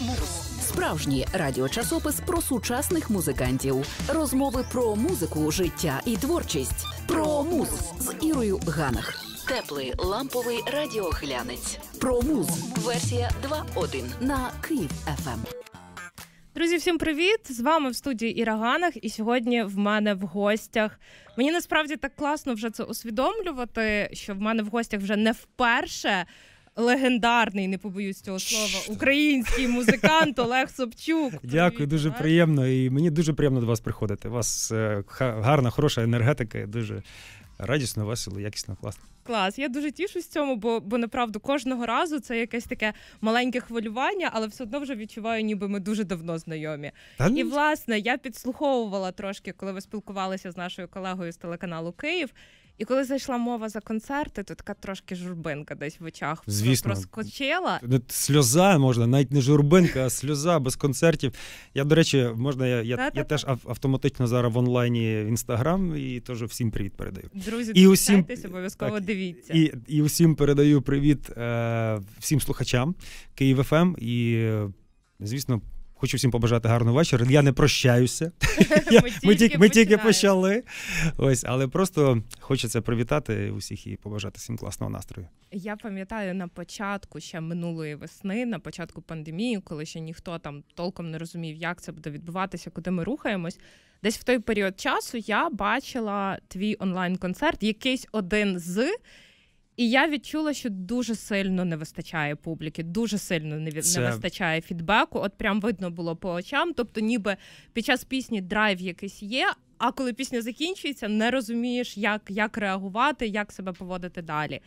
Мурс. Справжній радіочасопис про сучасних музикантів, розмови про музику, життя і творчість. Про муз з Ірою Ганах. Теплий ламповий радіоглянець. Про муз. Версія 2.1 на Київ ФМ. Ем. Друзі, всім привіт! З вами в студії Іра Ганах, і сьогодні в мене в гостях. Мені насправді так класно вже це усвідомлювати, що в мене в гостях вже не вперше легендарний, не побоюсь цього слова, український музикант Олег Собчук. Дякую, дуже приємно. І мені дуже приємно до вас приходити. У вас е, гарна, хороша енергетика. Дуже радісно, весело, якісно, класно. Клас, я дуже тішусь цьому, бо бо направду кожного разу це якесь таке маленьке хвилювання, але все одно вже відчуваю, ніби ми дуже давно знайомі. Та, ну. І власне я підслуховувала трошки, коли ви спілкувалися з нашою колегою з телеканалу Київ. І коли зайшла мова за концерти, то така трошки журбинка десь в очах Звісно. проскочила. Сльоза можна, навіть не журбинка, а сльоза без концертів. Я, до речі, можна я я, теж автоматично зараз в онлайні в інстаграм і теж всім привіт передаю. Друзі, і обов'язково так, дивіться. І і усім передаю привіт е, всім слухачам Київ ФМ ем. і, звісно, хочу всім побажати гарного вечора. Я не прощаюся. ми, ми тільки ми тільки почали. Ось, але просто хочеться привітати усіх і побажати всім класного настрою. Я пам'ятаю на початку ще минулої весни, на початку пандемії, коли ще ніхто там толком не розумів, як це буде відбуватися, куди ми рухаємось. Десь в той період часу я бачила твій онлайн-концерт, якийсь один з. І я відчула, що дуже сильно не вистачає публіки, дуже сильно не, Це... не вистачає фідбеку. От прям видно було по очам. Тобто, ніби під час пісні драйв якийсь є. А коли пісня закінчується, не розумієш, як, як реагувати, як себе поводити далі.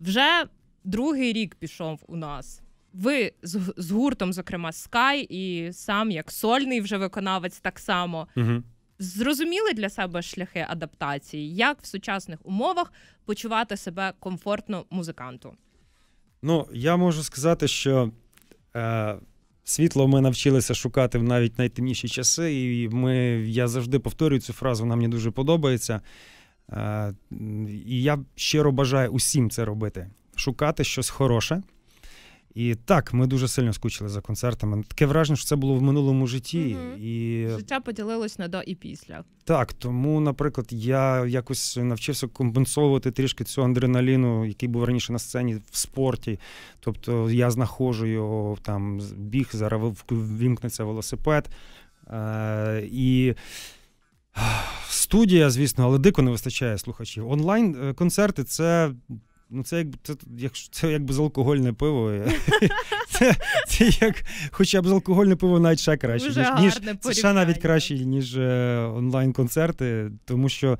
Вже другий рік пішов у нас. Ви з, з гуртом, зокрема, Sky, і сам як сольний вже виконавець, так само. Угу зрозуміли для себе шляхи адаптації, як в сучасних умовах почувати себе комфортно музиканту? Ну, я можу сказати, що. Е... Світло ми навчилися шукати в навіть найтемніші часи, і ми, я завжди повторюю цю фразу, вона мені дуже подобається. Е, і я щиро бажаю усім це робити: шукати щось хороше, і так, ми дуже сильно скучили за концертами. Таке враження, що це було в минулому житті. Угу. І... Життя поділилось на до і після. Так, тому, наприклад, я якось навчився компенсовувати трішки цю адреналіну, який був раніше на сцені в спорті. Тобто я знаходжу його там біг, зараз вімкнеться велосипед. Е, І студія, звісно, але дико не вистачає слухачів. Онлайн-концерти е, це Ну, це як це, як, це як безалкогольне пиво. Це це як хоча безалкогольне пиво навіть ще краще, Дуже ніж гарне ніж ще навіть краще, ніж е, онлайн-концерти, тому що.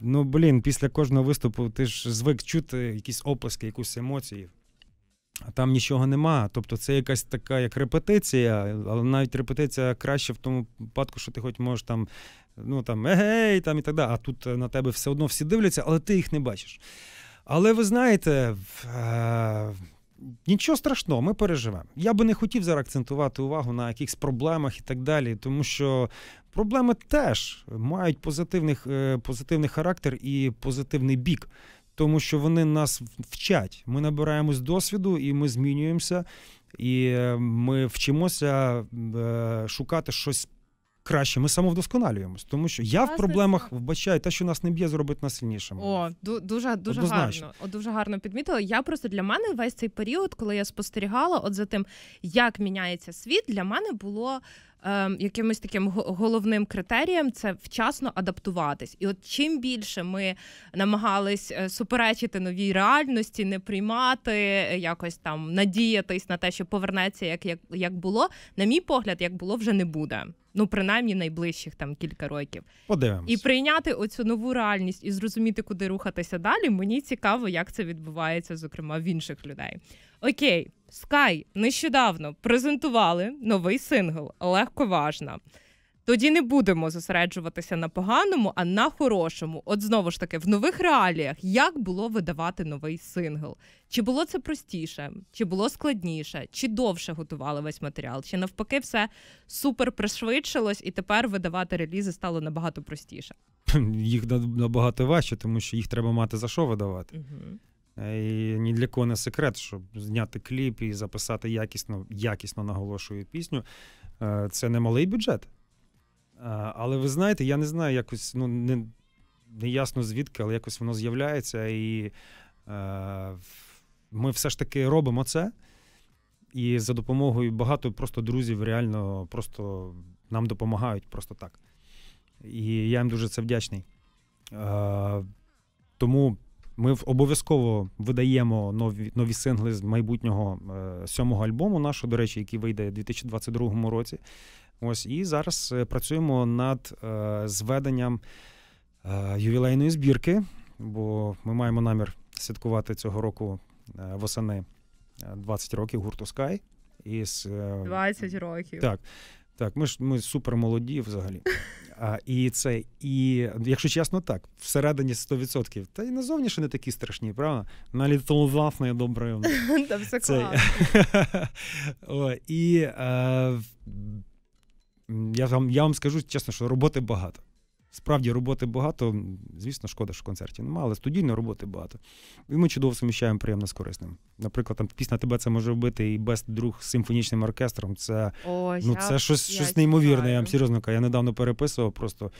Ну, блін, після кожного виступу ти ж звик чути якісь описки, якусь емоції, а там нічого нема. Тобто це якась така як репетиція, але навіть репетиція краще в тому випадку, що ти хоч можеш там, ну там егей, там і так далі. А тут е, на тебе все одно всі дивляться, але ти їх не бачиш. Але ви знаєте, е, нічого страшного, ми переживемо. Я би не хотів зараз акцентувати увагу на якихось проблемах і так далі, тому що проблеми теж мають позитивних, е, позитивний характер і позитивний бік. Тому що вони нас вчать. Ми набираємось досвіду і ми змінюємося, і е, ми вчимося е, шукати щось краще, ми самовдосконалюємось, тому що я в проблемах вбачаю те, що нас не б'є, зробить нас сильнішими. О, дуже дуже Однозначно. гарно. О, дуже гарно підмітила. Я просто для мене весь цей період, коли я спостерігала, от за тим, як міняється світ, для мене було. Ем, якимось таким головним критерієм це вчасно адаптуватись, і от чим більше ми намагались е, суперечити новій реальності, не приймати е, якось там надіятись на те, що повернеться як як, як було. На мій погляд, як було вже не буде ну принаймні найближчих там кілька років. Подивимось. і прийняти оцю нову реальність і зрозуміти, куди рухатися далі. Мені цікаво, як це відбувається, зокрема в інших людей. Окей, Sky нещодавно презентували новий сингл легковажна. Тоді не будемо зосереджуватися на поганому, а на хорошому. От знову ж таки, в нових реаліях як було видавати новий сингл? Чи було це простіше, чи було складніше, чи довше готували весь матеріал? Чи навпаки, все супер пришвидшилось, і тепер видавати релізи стало набагато простіше? Їх набагато важче, тому що їх треба мати за що видавати. Е, і Ні для кого не секрет, щоб зняти кліп і записати якісно, якісно наголошую пісню. Е, це не малий бюджет. Е, але ви знаєте, я не знаю, якось ну не, не ясно звідки, але якось воно з'являється. І е, ми все ж таки робимо це. І за допомогою багато просто друзів реально просто нам допомагають просто так. І я їм дуже це вдячний. Е, тому ми обов'язково видаємо нові нові сингли з майбутнього е, сьомого альбому, нашого, до речі, який вийде у 2022 році. Ось і зараз е, працюємо над е, зведенням е, ювілейної збірки, бо ми маємо намір святкувати цього року восени 20 років гурту Sky. Із 20 років. Так. Так, ми ж ми супер молоді взагалі. А, І це, і якщо чесно, так, всередині 100%. Та й назовні ще не такі страшні, правда? На літо власне добре. Та все класно. І я вам, я вам скажу чесно, що роботи багато. Справді роботи багато. Звісно, шкода, що концертів немає, але студійної роботи багато. І ми чудово суміщаємо приємно з корисним. Наприклад, там пісня тебе це може вбити і без друг з симфонічним оркестром. Це О, ну, це щось я щось неймовірне. Знаю. Я вам серйозно кажу. Я недавно переписував просто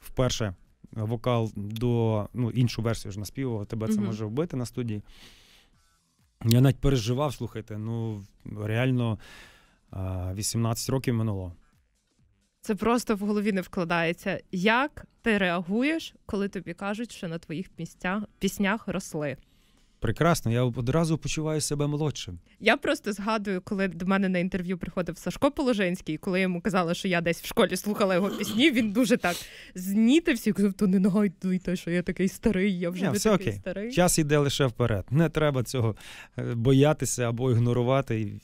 вперше вокал до ну, іншу версію ж наспівував. Тебе це угу. може вбити на студії. Я навіть переживав, слухайте, ну реально 18 років минуло. Це просто в голові не вкладається. Як ти реагуєш, коли тобі кажуть, що на твоїх піснях, піснях росли? Прекрасно, я одразу почуваю себе молодшим. Я просто згадую, коли до мене на інтерв'ю приходив Сашко Положенський, коли йому казали, що я десь в школі слухала його пісні, він дуже так знітився і казав, то не нагадуйте, що я такий старий, я вже не, все такий окей. старий. Час іде лише вперед. Не треба цього е, боятися або ігнорувати.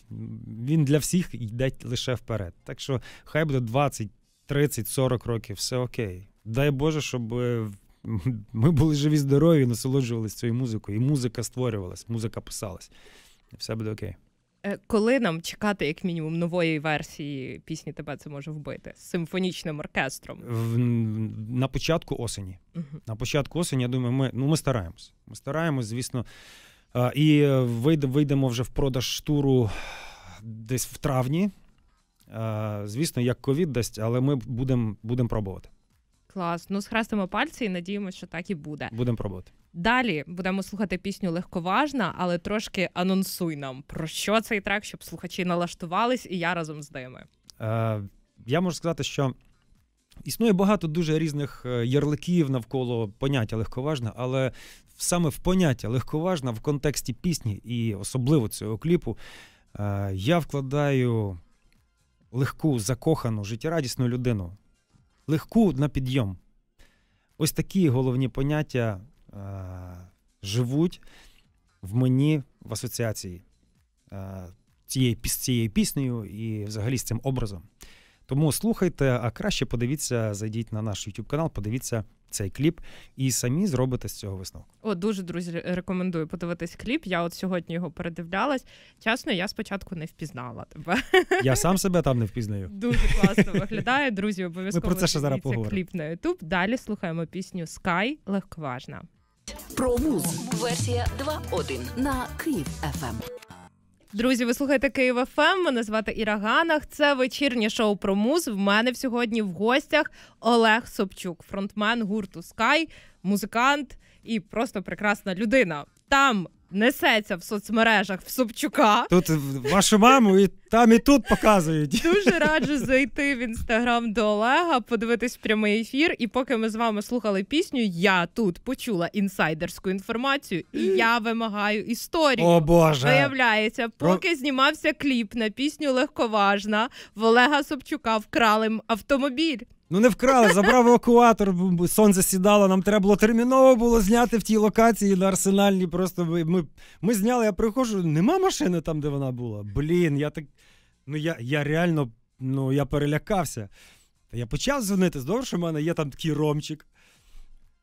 Він для всіх йде лише вперед. Так що хай буде 20, 30, 40 років, все окей. Дай Боже, щоб е, ми були живі, здорові, насолоджувалися цією музикою. І музика створювалась, музика писалась. Все буде окей. Е, коли нам чекати, як мінімум, нової версії пісні Тебе це може вбити з симфонічним оркестром? На початку осені. Угу. На початку осені, я думаю, ми ну, ми стараємось. Ми стараємось, звісно. І е, вийдемо вже в продаж туру десь в травні. Звісно, як ковід дасть, але ми будемо будем пробувати. Клас. Ну, схрестимо пальці і надіємося, що так і буде. Будемо пробувати. Далі будемо слухати пісню легковажна, але трошки анонсуй нам про що цей трек, щоб слухачі налаштувались, і я разом з ними. Е, Я можу сказати, що існує багато дуже різних е, ярликів навколо поняття легковажна, але саме в поняття легковажна в контексті пісні і особливо цього кліпу е, я вкладаю легку, закохану, життєрадісну людину легку на підйом. Ось такі головні поняття е, живуть в мені в асоціації е, цією, цією піснею і взагалі з цим образом. Тому слухайте, а краще подивіться, зайдіть на наш YouTube канал, подивіться цей кліп і самі зробите з цього висновку. О, дуже друзі, рекомендую подивитись кліп. Я от сьогодні його передивлялась. Чесно, я спочатку не впізнала тебе. Я сам себе там не впізнаю. Дуже класно виглядає. Друзі, обов'язково Ми про це ще зараз поговоримо. кліп на YouTube. Далі слухаємо пісню Sky легковажна. Промуз версія 2.1 на Київ ФМ. Друзі, ви слухаєте Київ ФМ, ем, Мене звати Іра Ганах. Це вечірнє шоу про муз. В мене сьогодні в гостях Олег Собчук, фронтмен гурту Скай, музикант і просто прекрасна людина. Там несеться в соцмережах в Собчука. Тут вашу маму і там і тут показують. Дуже раджу зайти в інстаграм до Олега, подивитись прямий ефір. І поки ми з вами слухали пісню, я тут почула інсайдерську інформацію, і я вимагаю історію. О Боже! Виявляється, поки Про... знімався кліп на пісню легковажна в Олега Собчука вкрали автомобіль. Ну не вкрали, забрав евакуатор, сонце сідало. Нам треба було терміново було зняти в тій локації на арсенальній. Просто ми ми, ми зняли. Я приходжу, нема машини там, де вона була. Блін, я так. Ну я я реально ну, я перелякався. Та я почав дзвонити. Здорово, що в мене є там такий ромчик.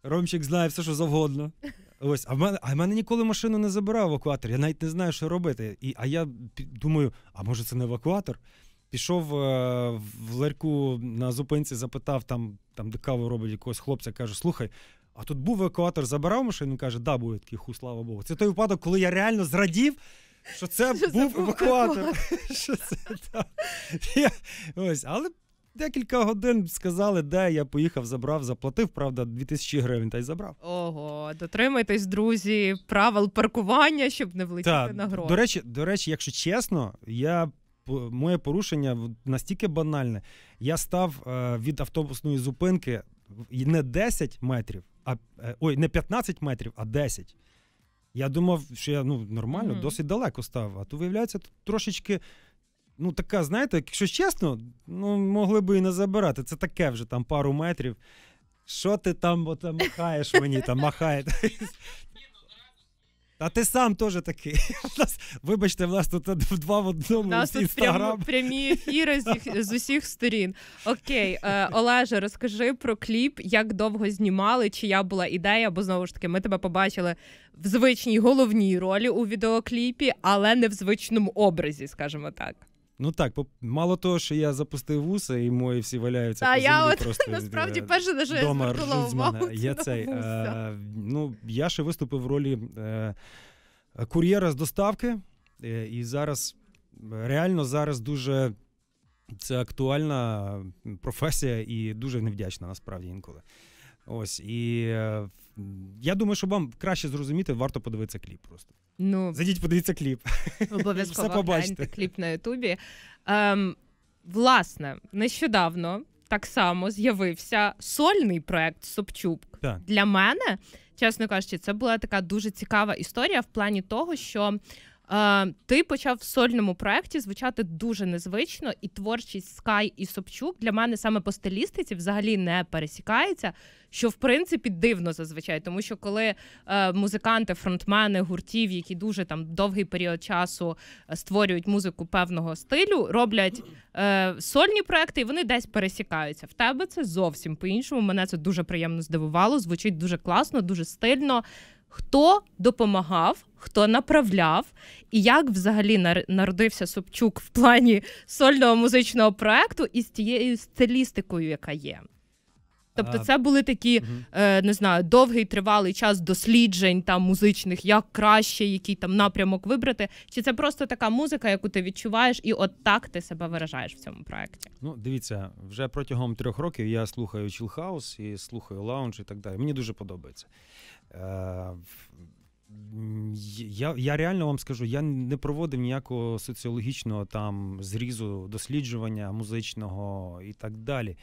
Ромчик знає все, що завгодно. Ось, а в мене а в мене ніколи машину не забирав евакуатор. Я навіть не знаю, що робити. І, А я думаю, а може це не евакуатор? Пішов е, в ларьку на зупинці, запитав там, там де каву робить якогось хлопця, каже, слухай. А тут був евакуатор, забирав машину, каже, да, буде такий ху, слава Богу. Це той випадок, коли я реально зрадів, що це що був це евакуатор. Що це так. Я, ось, Але декілька годин сказали, де я поїхав, забрав, заплатив, правда, 2000 гривень та й забрав. Ого, дотримайтесь, друзі, правил паркування, щоб не влетіти на гроші. До речі, до речі, якщо чесно, я моє порушення настільки банальне. Я став е, від автобусної зупинки не 10 метрів, а е, ой, не 15 метрів, а 10. Я думав, що я ну нормально, mm-hmm. досить далеко став. А то виявляється трошечки. Ну, така, знаєте, якщо чесно, ну могли би і не забирати. Це таке вже там пару метрів. Що ти там бо, там махаєш мені там махає? А ти сам теж такий. Вибачте, в нас тут два в одному. У нас тут прям, прямі ефіри з, з усіх сторін. Окей, е, Олеже, розкажи про кліп, як довго знімали, чия була ідея, бо знову ж таки, ми тебе побачили в звичній головній ролі у відеокліпі, але не в звичному образі, скажімо так. Ну так, мало того, що я запустив вуса, і мої всі валяються. А по землі я от просто, насправді перше навіть звернула увагу. Я цей, е, ну, я ще виступив в ролі е, кур'єра з доставки, е, і зараз реально зараз дуже це актуальна професія і дуже невдячна насправді інколи. Ось і е, я думаю, що вам краще зрозуміти, варто подивитися кліп просто. Ну зайдіть, подивіться кліп. Обов'язково Все побачите. кліп на Ютубі. Ем, Власне, нещодавно так само з'явився сольний проект Собчук. Так. Для мене, чесно кажучи, це була така дуже цікава історія в плані того, що Е, ти почав в сольному проєкті звучати дуже незвично, і творчість Скай і Собчук для мене саме по стилістиці взагалі не пересікається, що в принципі дивно зазвичай, тому що коли е, музиканти, фронтмени гуртів, які дуже там довгий період часу е, створюють музику певного стилю, роблять е, сольні проекти, і вони десь пересікаються. В тебе це зовсім по іншому. Мене це дуже приємно здивувало. Звучить дуже класно, дуже стильно хто допомагав, хто направляв, і як взагалі народився Собчук в плані сольного музичного проекту із тією стилістикою, яка є. Тобто це були такі, е, не знаю, довгий тривалий час досліджень там музичних, як краще, який там напрямок вибрати. Чи це просто така музика, яку ти відчуваєш, і от так ти себе виражаєш в цьому проєкті? Ну, дивіться, вже протягом трьох років я слухаю чілхаус і слухаю лаунж і так далі. Мені дуже подобається. Е, я я реально вам скажу, я не проводив ніякого соціологічного там зрізу досліджування музичного і так далі.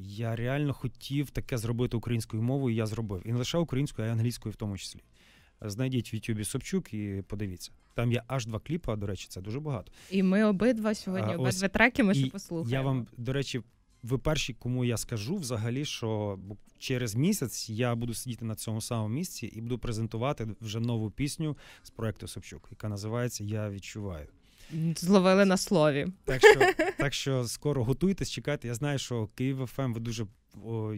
Я реально хотів таке зробити українською мовою, і я зробив. І не лише українською, а й англійською в тому числі. Знайдіть в Ютубі Собчук і подивіться. Там є аж два кліпа, до речі, це дуже багато. І ми обидва сьогодні а, обидва ось, треки ми ще послухаємо. Я вам, до речі, ви перші, кому я скажу, взагалі, що через місяць я буду сидіти на цьому самому місці і буду презентувати вже нову пісню з проекту Собчук, яка називається Я відчуваю. Зловили на слові. Так що так що скоро готуйтесь, чекайте. Я знаю, що Київ ФМ ем, ви дуже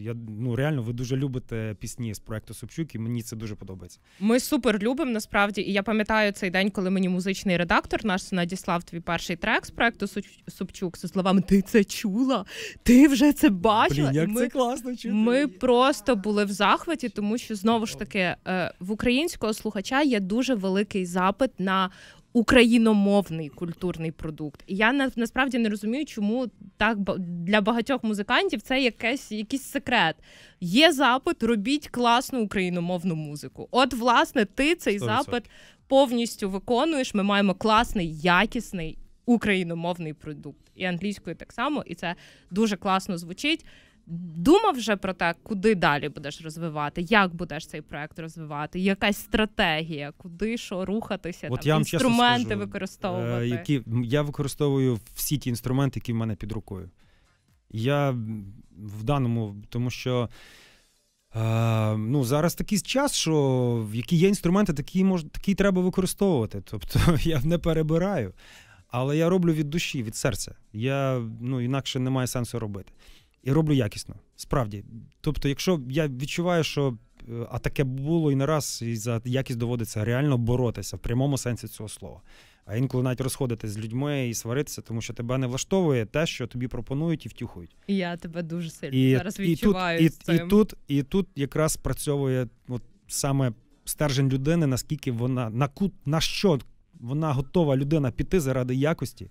я ну реально ви дуже любите пісні з проекту Собчук, і мені це дуже подобається. Ми супер любимо насправді. І я пам'ятаю цей день, коли мені музичний редактор наш надіслав твій перший трек з проекту Собчук зі словами Ти це чула? Ти вже це бачила? Блін, як ми, це класно чути. Ми просто були в захваті, тому що знову ж таки е, в українського слухача є дуже великий запит на. Україномовний культурний продукт, і я насправді не розумію, чому так для багатьох музикантів це якесь якийсь секрет. Є запит, робіть класну україномовну музику. От, власне, ти цей 100%. запит повністю виконуєш. Ми маємо класний, якісний україномовний продукт і англійською так само, і це дуже класно звучить думав вже про те, куди далі будеш розвивати, як будеш цей проект розвивати, якась стратегія, куди що рухатися, От там, я інструменти скажу, е, використовувати. Які я використовую всі ті інструменти, які в мене під рукою. Я в даному, тому що. Е, ну, Зараз такий час, що які є інструменти, такі мож, такі треба використовувати. Тобто я не перебираю. Але я роблю від душі, від серця. Я ну, інакше немає сенсу робити і роблю якісно. Справді. Тобто, якщо я відчуваю, що е, а таке було і не раз, і за якість доводиться реально боротися в прямому сенсі цього слова. А інколи навіть розходитись з людьми і сваритися, тому що тебе не влаштовує те, що тобі пропонують і втюхують. Я тебе дуже сильно і, зараз і відчуваю. Тут, і, і тут, і тут якраз працьовує от саме стержень людини, наскільки вона на кут на що вона готова людина піти заради якості.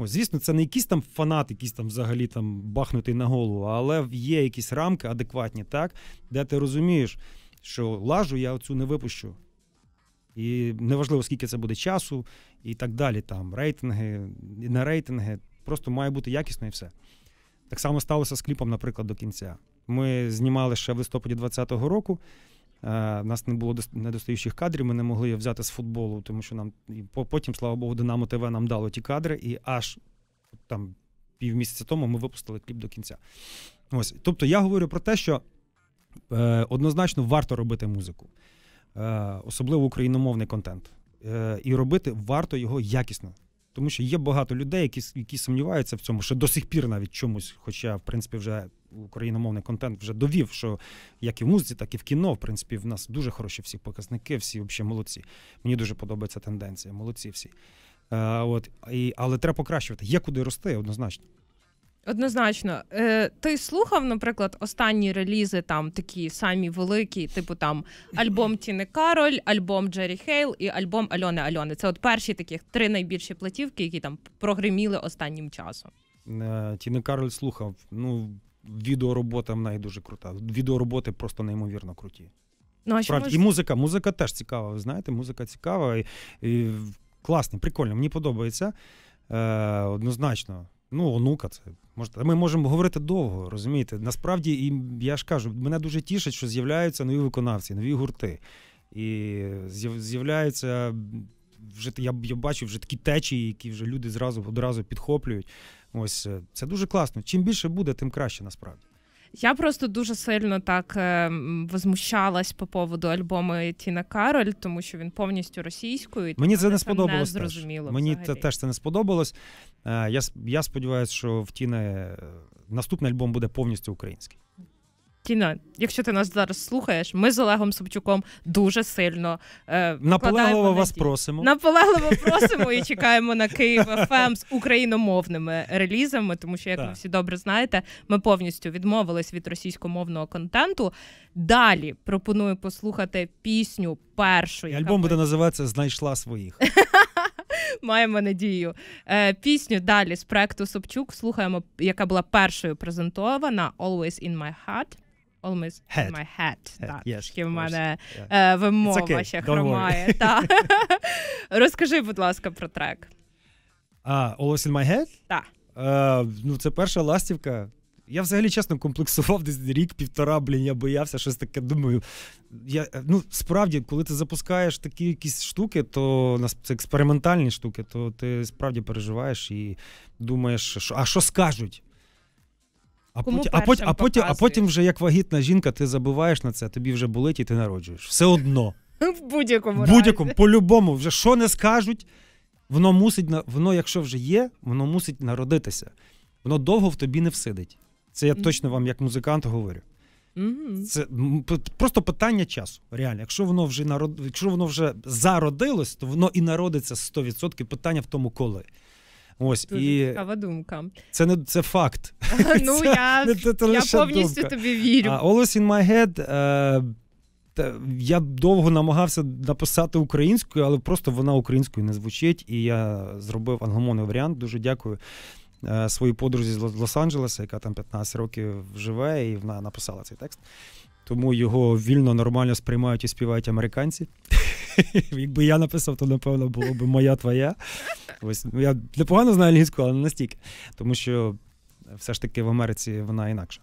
Ось, звісно, це не якісь там фанат, якийсь там взагалі там бахнутий на голову, але є якісь рамки адекватні, так, де ти розумієш, що лажу я оцю не випущу. І неважливо, скільки це буде часу, і так далі. Там рейтинги, не рейтинги, просто має бути якісно і все. Так само сталося з кліпом, наприклад, до кінця. Ми знімали ще в листопаді 2020 року в е, нас не було недостаючих кадрів, ми не могли взяти з футболу, тому що нам потім, слава Богу, Динамо ТВ нам дало ті кадри, і аж там півмісяця тому ми випустили кліп до кінця. Ось, тобто я говорю про те, що е, однозначно варто робити музику, е, особливо україномовний контент, е, і робити варто його якісно. Тому що є багато людей, які які сумніваються в цьому, що до сих пір навіть чомусь, хоча в принципі вже україномовний контент вже довів, що як і в музиці, так і в кіно, в принципі, в нас дуже хороші всі показники, всі взагалі молодці. Мені дуже подобається тенденція, молодці всі. А, е, от, і, Але треба покращувати. Є куди рости однозначно. Однозначно, Е, ти слухав, наприклад, останні релізи, там такі самі великі, типу там альбом Тіни Кароль, альбом Джері Хейл і альбом Альони Альони. Це от перші таких три найбільші платівки, які там прогреміли останнім часом. Е, Тіни Кароль слухав. Ну, відеоробота в неї дуже крута. Відеороботи просто неймовірно круті. Ну, а Справді, і музика, музика теж цікава. Ви знаєте, музика цікава і, і класний, прикольно, мені подобається. Е, Однозначно. Ну, онука, це може. Ми можемо говорити довго, розумієте? Насправді, і я ж кажу, мене дуже тішить, що з'являються нові виконавці, нові гурти. І з'являються вже я я бачу вже такі течії, які вже люди зразу одразу підхоплюють. Ось е, це дуже класно. Чим більше буде, тим краще насправді. Я просто дуже сильно так е, возмущалась по поводу альбому Тіна Кароль, тому що він повністю російською. Мені це не сподобалось. Не теж. Мені це теж це не сподобалось. Е, я я сподіваюся, що в Тіни е, наступний альбом буде повністю український. Тіна, якщо ти нас зараз слухаєш, ми з Олегом Собчуком дуже сильно е, наполегливо вас просимо. Наполегливо просимо і чекаємо на Київ ФМ ем з україномовними релізами, тому що, як так. ви всі добре знаєте, ми повністю відмовились від російськомовного контенту. Далі пропоную послухати пісню першої. І альбом буде називатися Знайшла своїх. Маємо надію. Е, Пісню далі з проекту Собчук слухаємо, яка була першою презентована Always in my heart almost head. my head. head так, yes, в мене yeah. Е, вимова okay. ще хромає. Та. Розкажи, будь ласка, про трек. А, uh, Always in my head? Так. Uh, е, ну, це перша ластівка. Я взагалі чесно комплексував десь рік-півтора, блін, я боявся щось таке. Думаю, я е, ну справді, коли ти запускаєш такі якісь штуки, то це експериментальні штуки, то ти справді переживаєш і думаєш, що а що скажуть? А потім, а, потім, а, потім, а потім вже як вагітна жінка, ти забуваєш на це, тобі вже болить і ти народжуєш. Все одно. В будь-якому разі. будь-якому, по-любому, вже що не скажуть, воно мусить воно, якщо вже є, воно мусить народитися. Воно довго в тобі не всидить. Це я точно вам, як музикант, говорю. Це просто питання часу. Реально, якщо воно вже народ, якщо воно вже зародилось, то воно і народиться 100%. Питання в тому, коли. Ось Дуже і цікава думка. Це не це факт. ну це, я не, це, це я повністю думка. тобі вірю. А All in my head, е, я довго намагався написати українською, але просто вона українською не звучить. І я зробив англомовний варіант. Дуже дякую е, своїй подрузі з Лос-Анджелеса, яка там 15 років живе, і вона написала цей текст тому його вільно, нормально сприймають і співають американці. Якби я написав, то напевно було б моя твоя. Ось ну, я непогано знаю англійську, але не настільки, тому що все ж таки в Америці вона інакша.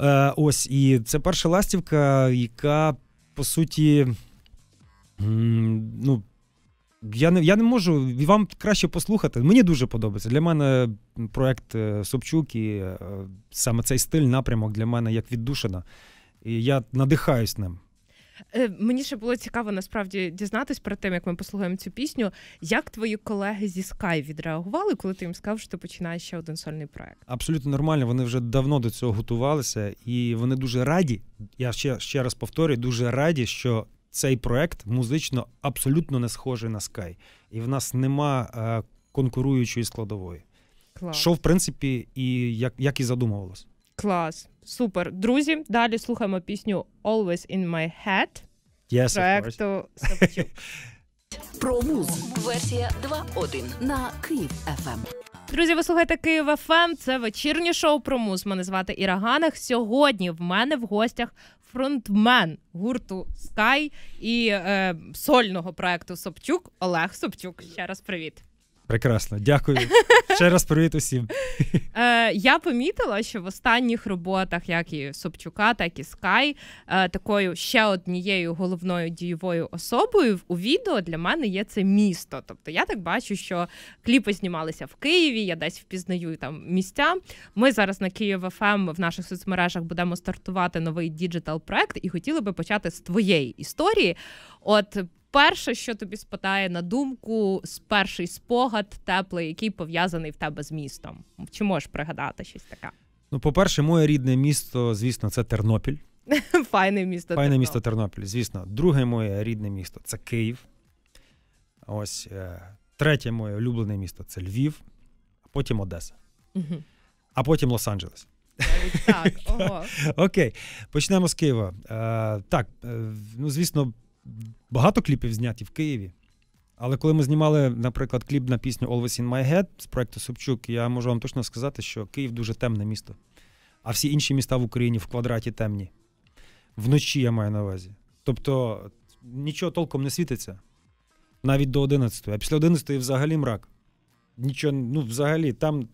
Е, Ось і це перша ластівка, яка по суті. ну, я не я не можу вам краще послухати. Мені дуже подобається. Для мене проект е, Собчук і е, саме цей стиль, напрямок для мене як віддушина і я надихаюсь ним. Е, мені ще було цікаво насправді дізнатись про тим, як ми послухаємо цю пісню. Як твої колеги зі Sky відреагували, коли ти їм сказав, що ти починаєш ще один сольний проект? Абсолютно нормально. Вони вже давно до цього готувалися, і вони дуже раді. Я ще ще раз повторюю, дуже раді, що цей проект музично абсолютно не схожий на Sky. і в нас нема е, конкуруючої складової, Клас. що в принципі і як, як і задумувалось. Клас. Супер. Друзі, далі слухаємо пісню Always in my head yes, проекту Савчук. Промуз. Версія 2.1 на Київ ФМ. Ем. Друзі, ви слухаєте Київ ФМ. Ем. Це вечірнє шоу про муз. Мене звати Іра Ганах. Сьогодні в мене в гостях фронтмен гурту Скай і е, сольного проекту Собчук Олег Собчук. Ще раз привіт. Прекрасно, дякую. Ще раз привіт усім. Е, Я помітила, що в останніх роботах, як і Собчука, так і Скай, е, такою ще однією головною дієвою особою у відео для мене є це місто. Тобто я так бачу, що кліпи знімалися в Києві, я десь впізнаю там місця. Ми зараз на Київ ФМ ем в наших соцмережах будемо стартувати новий діджитал проект і хотіли би почати з твоєї історії. От перше, що тобі спадає на думку, перший спогад теплий, який пов'язаний в тебе з містом? Чи можеш пригадати щось таке? Ну, по-перше, моє рідне місто, звісно, це Тернопіль. Файне місто. Файне Тернопіль. місто Тернопіль. Звісно, друге моє рідне місто це Київ. Ось е, третє моє улюблене місто це Львів, а потім Одеса, Угу. а потім Лос-Анджелес. Так, ого. Окей, почнемо з Києва. Е, Так, е, ну звісно, багато кліпів зняті в Києві. Але коли ми знімали, наприклад, кліп на пісню Always in My Head з проекту Собчук, я можу вам точно сказати, що Київ дуже темне місто, а всі інші міста в Україні в квадраті темні. Вночі я маю на увазі. Тобто нічого толком не світиться навіть до 11. А після 11 ї взагалі мрак. Нічого, ну взагалі, там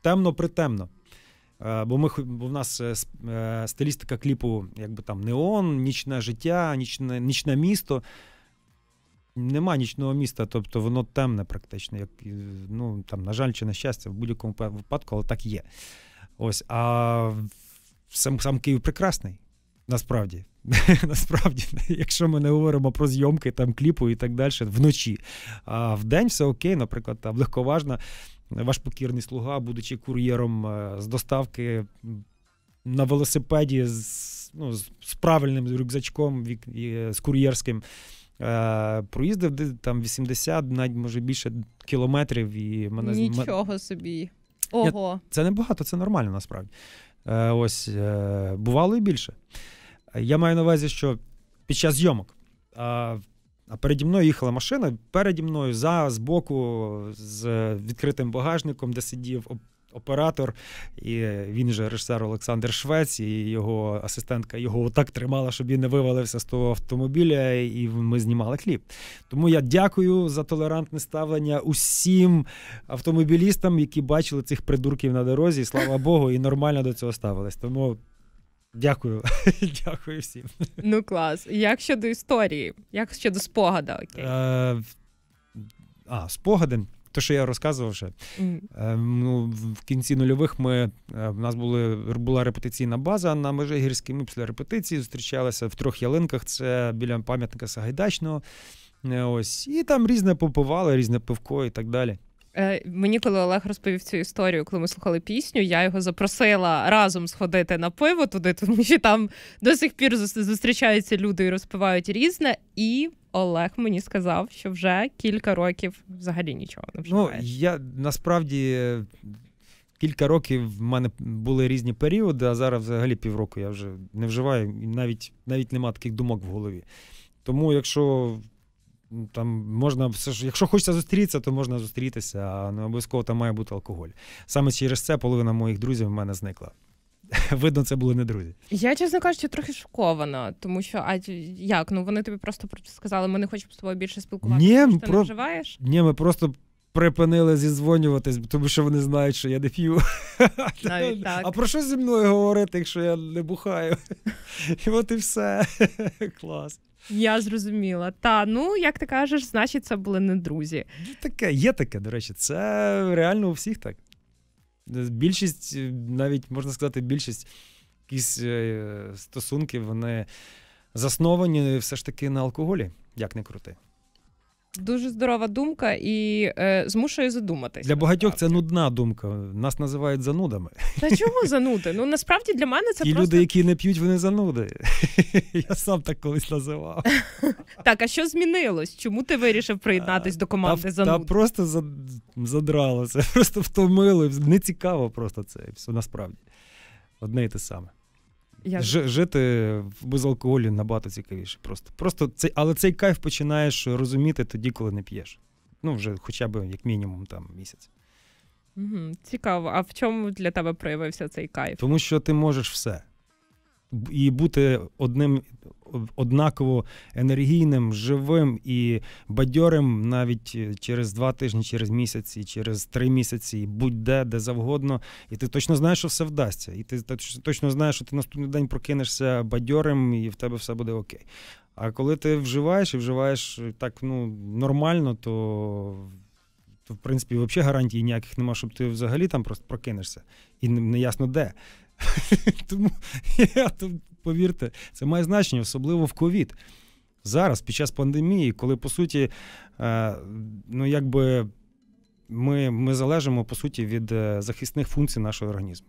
темно-притемно. Е, бо ми бо в нас е, е, стилістика кліпу, якби там неон, нічне життя, нічне нічне місто. Нема нічного міста, тобто воно темне, практично. Як, ну, там, На жаль, чи на щастя, в будь-якому випадку, але так є. Ось, А сам сам Київ прекрасний. Насправді, насправді, якщо ми не говоримо про зйомки там кліпу і так далі вночі. А в день все окей, наприклад, там легковажна ваш покірний слуга, будучи кур'єром е, з доставки на велосипеді з ну, з правильним рюкзачком, е, з кур'єрським. Е, проїздив там 80, навіть може більше кілометрів, і мене нічого собі. Ого. Я, це не багато, це нормально насправді. Ось бувало і більше. Я маю на увазі, що під час зйомок а переді мною їхала машина, переді мною за збоку, з відкритим багажником, де сидів оператор, і він же режисер Олександр Швець, і його асистентка його отак тримала, щоб він не вивалився з того автомобіля, і ми знімали кліп. Тому я дякую за толерантне ставлення усім автомобілістам, які бачили цих придурків на дорозі. Слава Богу, і нормально до цього ставились. Тому. Дякую, дякую всім. Ну клас. Як щодо історії, як щодо спогада, окей. Е, а, спогади. Те, що я розказував ще mm. е, ну, в кінці нульових ми е, в нас були була репетиційна база на Межигірській. Ми після репетиції зустрічалися в трьох ялинках. Це біля пам'ятника Сагайдачного. Е, ось і там різне попивали, різне пивко і так далі. Е, мені, коли Олег розповів цю історію, коли ми слухали пісню, я його запросила разом сходити на пиво туди, тому що там до сих пір зустрічаються люди і розпивають різне. І Олег мені сказав, що вже кілька років взагалі нічого не вживає. Ну, Я насправді кілька років в мене були різні періоди, а зараз взагалі півроку я вже не вживаю, і навіть навіть нема таких думок в голові. Тому, якщо там можна все ж, якщо хочеться зустрітися, то можна зустрітися, а не обов'язково там має бути алкоголь. Саме через це половина моїх друзів в мене зникла. Видно, це були не друзі. Я, чесно кажучи, трохи шокована, тому що а як? Ну вони тобі просто сказали, ми не хочемо з тобою більше спілкуватися. Ні, ти про... не вживаєш? Ні, ми просто. Припинили зізвонюватись, тому що вони знають, що я не п'ю. так. А про що зі мною говорити, якщо я не бухаю? І от і все. Клас. Я зрозуміла. Та ну як ти кажеш, значить, це були не друзі. Ну, таке, є таке, до речі, це реально у всіх так. Більшість, е, навіть можна сказати, більшість якісь е, стосунків вони засновані все ж таки на алкоголі, як не крути. Дуже здорова думка і е, змушує задуматися. Для багатьох це нудна думка. Нас називають занудами. Та чому зануди? Ну насправді для мене це Ті просто... люди, які не п'ють, вони зануди. Я сам так колись називав. Так, а що змінилось? Чому ти вирішив приєднатись е, до команди зануд? Та просто задрало просто втомило. Не цікаво просто це. Все насправді одне і те саме. Як? Жити без алкоголю набагато цікавіше. Просто просто цей, але цей кайф починаєш розуміти тоді, коли не п'єш. Ну вже хоча б як мінімум там місяць. Угу, Цікаво. А в чому для тебе проявився цей кайф? Тому що ти можеш все і бути одним однаково енергійним, живим і бадьорим навіть е, через два тижні, через місяці, через три місяці, будь-де, де завгодно. І ти точно знаєш, що все вдасться. І ти точно знаєш, що ти наступний день прокинешся бадьорим, і в тебе все буде окей. А коли ти вживаєш і вживаєш е, так ну нормально, то то в принципі взагалі гарантій ніяких нема, щоб ти взагалі там просто прокинешся, і не ясно де. Тому я повірте, це має значення, особливо в ковід. Зараз, під час пандемії, коли по суті, е, ну якби ми ми залежимо по суті від е, захисних функцій нашого організму.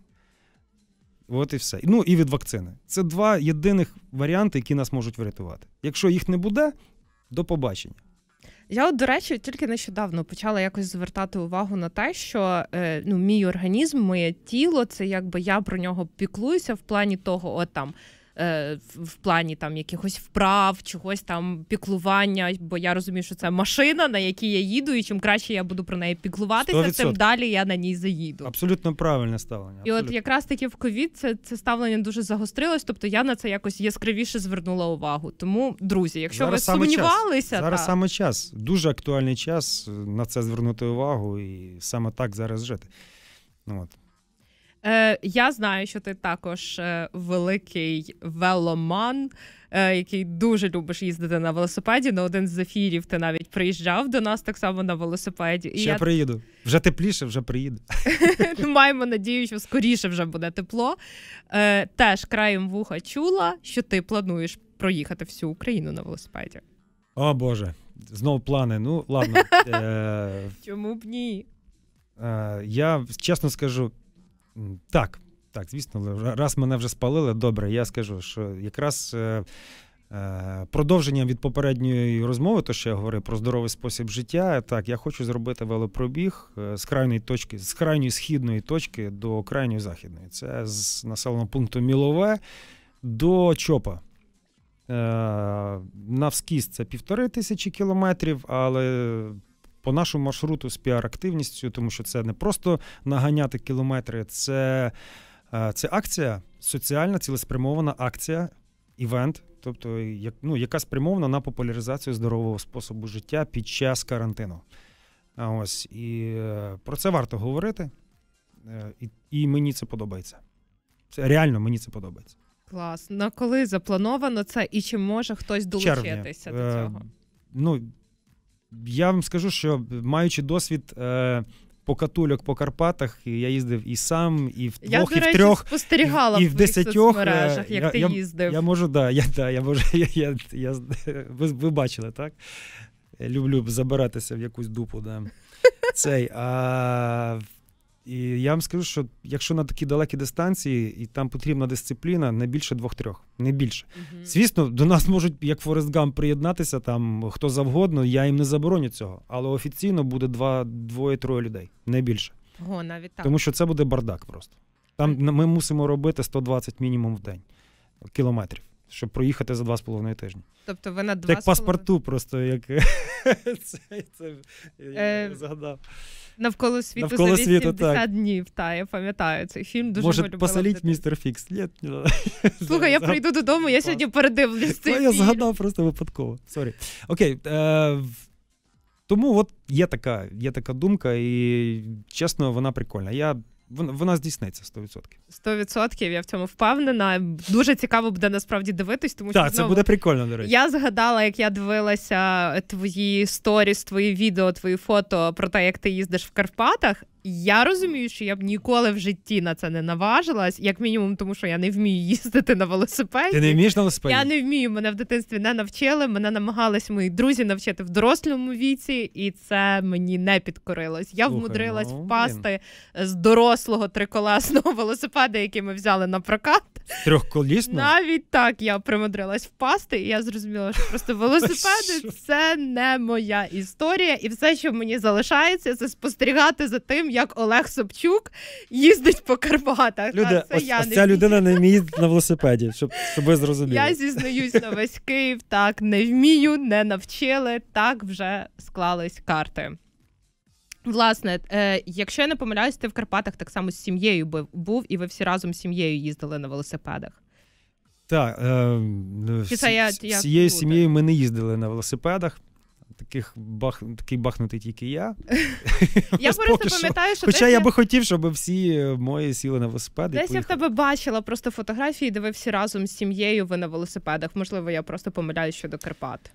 От і все. Ну і від вакцини. Це два єдиних варіанти, які нас можуть врятувати. Якщо їх не буде, до побачення. Я, от, до речі, тільки нещодавно почала якось звертати увагу на те, що е, ну, мій організм, моє тіло, це якби я про нього піклуюся в плані того, от там. Е, в плані там якихось вправ, чогось там піклування. Бо я розумію, що це машина, на якій я їду, і чим краще я буду про неї піклуватися, 100%. тим далі я на ній заїду. Абсолютно правильне ставлення. Абсолютно. І от якраз таки в ковід це це ставлення дуже загострилось. Тобто я на це якось яскравіше звернула увагу. Тому, друзі, якщо Зараз ви сумнівалися, час. зараз та... саме час дуже актуальний час на це звернути увагу, і саме так зараз жити. Ну от. Е, Я знаю, що ти також е, великий веломан, е, який дуже любиш їздити на велосипеді. На один з ефірів ти навіть приїжджав до нас так само на велосипеді. Ще я... приїду. Вже тепліше, вже приїду. Маємо надію, що скоріше вже буде тепло. Е, Теж краєм вуха чула, що ти плануєш проїхати всю Україну на велосипеді. О Боже, знову плани. Ну ладно. Е, Чому б ні? Е, я чесно скажу, так, так, звісно, раз мене вже спалили, добре, я скажу, що якраз. Е, е, Продовженням від попередньої розмови, то що я говорив про здоровий спосіб життя. Так, я хочу зробити велопробіг е, з крайньої точки, з крайньої східної точки до крайньої західної. Це з населеного пункту Мілове до Чопа. Навскіз це півтори тисячі кілометрів, але по нашому маршруту з піар-активністю, тому що це не просто наганяти кілометри, це, е, це акція, соціальна цілеспрямована акція. Івент, тобто як ну яка спрямована на популяризацію здорового способу життя під час карантину. А ось і е, про це варто говорити, е, і і мені це подобається. Це реально мені це подобається. Клас. На коли заплановано це і чи може хтось долучитися Червня. до цього? Е, ну я вам скажу, що маючи досвід. Е, Покатульок по Карпатах, і я їздив і сам, і в двох, я, і в трьох спостерігала і в десятьох е, мережах, як я, ти я, їздив. Я можу, да, я да, я можу, я, я, я ви, ви бачили, так? Я люблю забиратися в якусь дупу. Да. Цей, а і я вам скажу, що якщо на такі далекі дистанції, і там потрібна дисципліна, не більше двох-трьох, не більше. Uh-huh. Звісно, до нас можуть як Форест Гам приєднатися там хто завгодно. Я їм не забороню цього, але офіційно буде два, двоє-троє людей, не більше. О, навіть так. Тому що це буде бардак просто. Там ми мусимо робити 120 мінімум в день кілометрів щоб проїхати за два з половиною тижні. Тобто ви на два Як паспорту, просто як це, я е... згадав. Навколо світу Навколо за 80 світу, так. днів. Та я пам'ятаю цей фільм. Дуже Може, посоліть містер Фікс. Ні, ні. Слухай, я прийду додому, я сьогодні передивлюсь цей фільм. Я згадав просто випадково. Сорі. Окей. Е, Тому от є така, є така думка, і чесно, вона прикольна. Я вона здійсниться 100%. 100% я в цьому впевнена. Дуже цікаво буде насправді дивитись, тому що знову, це буде прикольно. до речі. Я згадала, як я дивилася твої сторіс, твої відео, твої фото про те, як ти їздиш в Карпатах. Я розумію, що я б ніколи в житті на це не наважилась, як мінімум, тому що я не вмію їздити на велосипеді. Ти не вмієш на велосипеді? Я не вмію. Мене в дитинстві не навчили. Мене намагались мої друзі навчити в дорослому віці, і це мені не підкорилось. Я Слухай, вмудрилась ну, впасти він. з дорослим дорослого триколесного велосипеда, який ми взяли на прокат. Трьохколісно? Навіть так я примудрилась впасти, і я зрозуміла, що просто велосипеди це не моя історія. І все, що мені залишається, це спостерігати за тим, як Олег Собчук їздить по Карпатах. Люди, а це ось, я ось не Ця людина не вміє на велосипеді, щоб, щоб ви зрозуміли. Я зізнаюсь на весь Київ, так не вмію, не навчили, так вже склались карти. Власне, е, якщо я не помиляюсь, ти в Карпатах так само з сім'єю був, і ви всі разом з сім'єю їздили на велосипедах. Так, е, ну, Чи це я, з я цією буду? сім'єю ми не їздили на велосипедах. Таких бах, такий бахнутий тільки я. Я просто пам'ятаю, що. Хоча я би хотів, щоб всі мої сіли на велосипеди. Десь я в тебе бачила просто фотографії, де ви всі разом з сім'єю ви на велосипедах. Можливо, я просто помиляюсь щодо Карпат.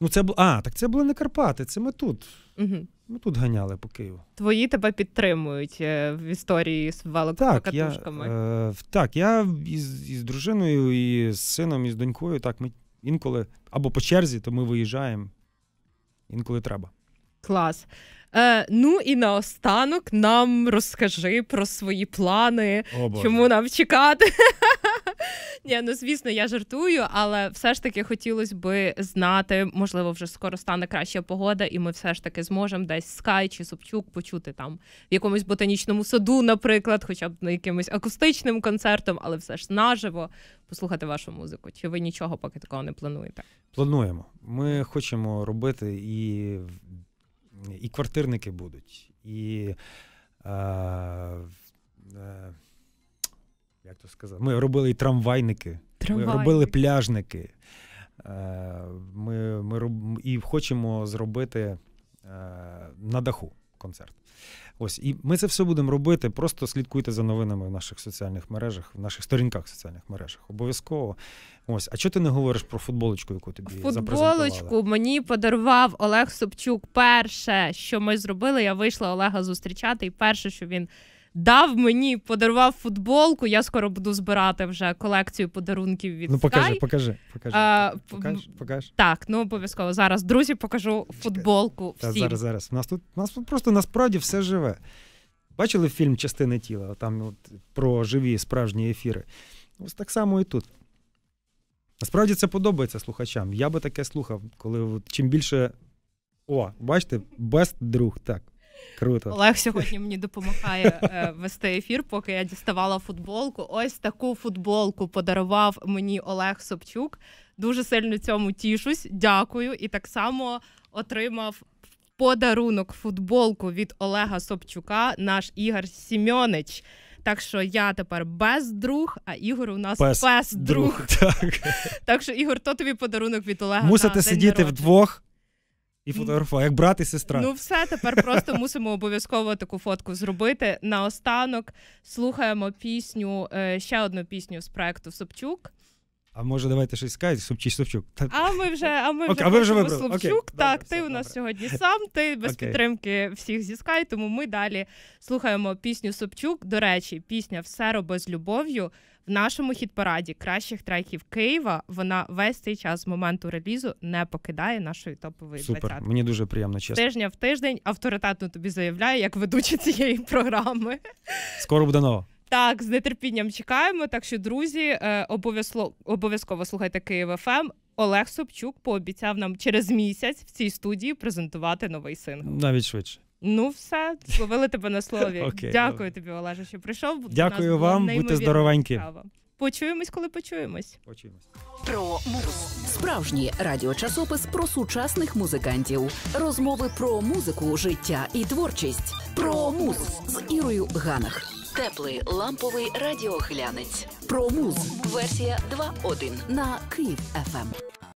Ну, це А, так це були не Карпати, це ми тут. Угу. Ми тут ганяли по Києву. Твої тебе підтримують е, в історії з валокатушками. Е, так, я із, із дружиною, і з сином, і з донькою. Так, ми інколи або по черзі, то ми виїжджаємо. Інколи треба. Клас. Е, Ну і наостанок нам розкажи про свої плани, О, чому нам чекати. Ні, ну звісно, я жартую, але все ж таки хотілося б знати, можливо, вже скоро стане краща погода, і ми все ж таки зможемо десь скай чи супчук почути там в якомусь ботанічному саду, наприклад, хоча б на якимось акустичним концертом, але все ж наживо послухати вашу музику. Чи ви нічого поки такого не плануєте? Плануємо. Ми хочемо робити і і квартирники будуть, і. Е, е, як то сказати? Ми робили і трамвайники, Трамвайник. ми робили пляжники. Е, ми ми роб... і хочемо зробити е, на даху концерт. Ось і ми це все будемо робити. Просто слідкуйте за новинами в наших соціальних мережах, в наших сторінках в соціальних мережах. Обов'язково. Ось, а чого ти не говориш про футболочку, яку тобі запропонували? Футболочку мені подарував Олег Собчук. Перше, що ми зробили, я вийшла Олега зустрічати, і перше, що він дав мені, подарував футболку. Я скоро буду збирати вже колекцію подарунків від Ну, покажи, Sky. покажи, покажи. А, покаж, покаж. Так, ну обов'язково зараз. Друзі, покажу футболку. Та, всім. зараз, зараз. У нас тут у нас тут просто насправді все живе. Бачили фільм Частини тіла там от, про живі справжні ефіри. Ось так само і тут. Насправді це подобається слухачам. Я би таке слухав, коли от, чим більше. О, бачите, best друг. Так. Круто. Олег сьогодні мені допомагає е, вести ефір, поки я діставала футболку. Ось таку футболку подарував мені Олег Собчук. Дуже сильно цьому тішусь. Дякую. І так само отримав подарунок футболку від Олега Собчука, наш Ігор Сімьонич. Так що я тепер без друг, а Ігор у нас пес, друг. Так. так що Ігор, то тобі подарунок від Олега. Мусите на день сидіти народження. вдвох. І фотографував, як брат і сестра. Ну, все тепер просто мусимо обов'язково таку фотку зробити. Наостанок слухаємо пісню, е, ще одну пісню з проекту Собчук. А може, давайте щось скажете, Собчі, Собчук. А ми вже а ми вже, okay, ви вже Собчук. Okay, так, добре, ти у нас сьогодні сам, ти без okay. підтримки всіх зі Sky, тому ми далі слухаємо пісню Собчук. До речі, пісня Все роби з любов'ю в нашому хіт-параді кращих треків Києва. Вона весь цей час з моменту релізу не покидає нашої топової Супер, двадцятки. Мені дуже приємно чесно. тижня в тиждень авторитетно тобі заявляю, як ведуча цієї програми. Скоро буде ново. Так, з нетерпінням чекаємо. Так що, друзі, е, обов'язково обов'язково слухайте Київ ФМ. Ем. Олег Собчук пообіцяв нам через місяць в цій студії презентувати новий сингл. Навіть швидше. Ну, все, словили тебе на слові. Okay, Дякую добре. тобі, Олеже, що прийшов. Дякую вам, будьте здоровенькі. Цікаво. Почуємось, коли почуємось. Почуємось. Про муз. справжній радіочасопис про сучасних музикантів, розмови про музику, життя і творчість. Про муз з Ірою Ганах. Теплий ламповий радіоглянець. Промуз. Версія 2.1 на Київ ФМ.